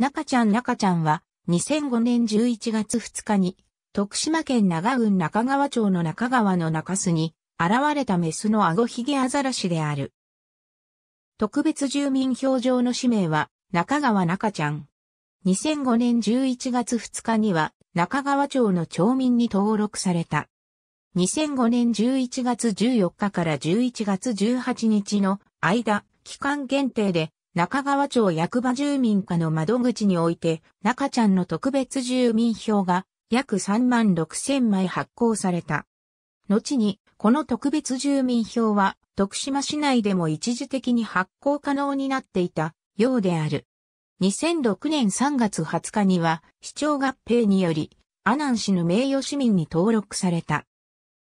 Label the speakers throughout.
Speaker 1: 中ちゃん中ちゃんは、2005年11月2日に、徳島県長郡中川町の中川の中洲に、現れたメスのアゴヒゲアザラシである。特別住民表情の氏名は、中川中ちゃん。2005年11月2日には、中川町の町民に登録された。2005年11月14日から11月18日の間、期間限定で中川町役場住民課の窓口において、中ちゃんの特別住民票が約3万6千枚発行された。後に、この特別住民票は、徳島市内でも一時的に発行可能になっていたようである。2006年3月20日には、市長合併により、阿南市の名誉市民に登録された。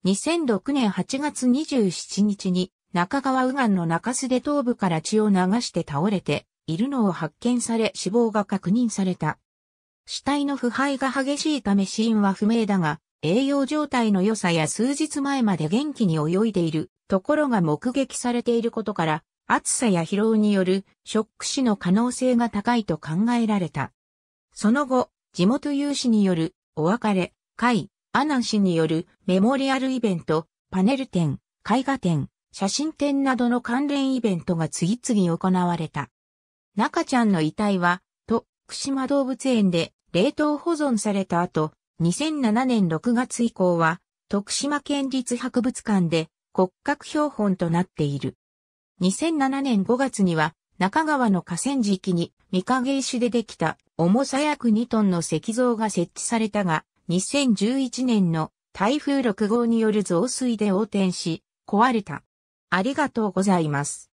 Speaker 1: 2006年8月27日に、中川右岸の中洲で頭部から血を流して倒れているのを発見され死亡が確認された。死体の腐敗が激しいため死因は不明だが、栄養状態の良さや数日前まで元気に泳いでいるところが目撃されていることから、暑さや疲労によるショック死の可能性が高いと考えられた。その後、地元有志によるお別れ、会、阿南氏によるメモリアルイベント、パネル展、絵画展、写真展などの関連イベントが次々行われた。中ちゃんの遺体は、と、福島動物園で冷凍保存された後、2007年6月以降は、徳島県立博物館で骨格標本となっている。2007年5月には、中川の河川敷に御影石でできた重さ約2トンの石像が設置されたが、2011年の台風6号による増水で横転し、壊れた。ありがとうございます。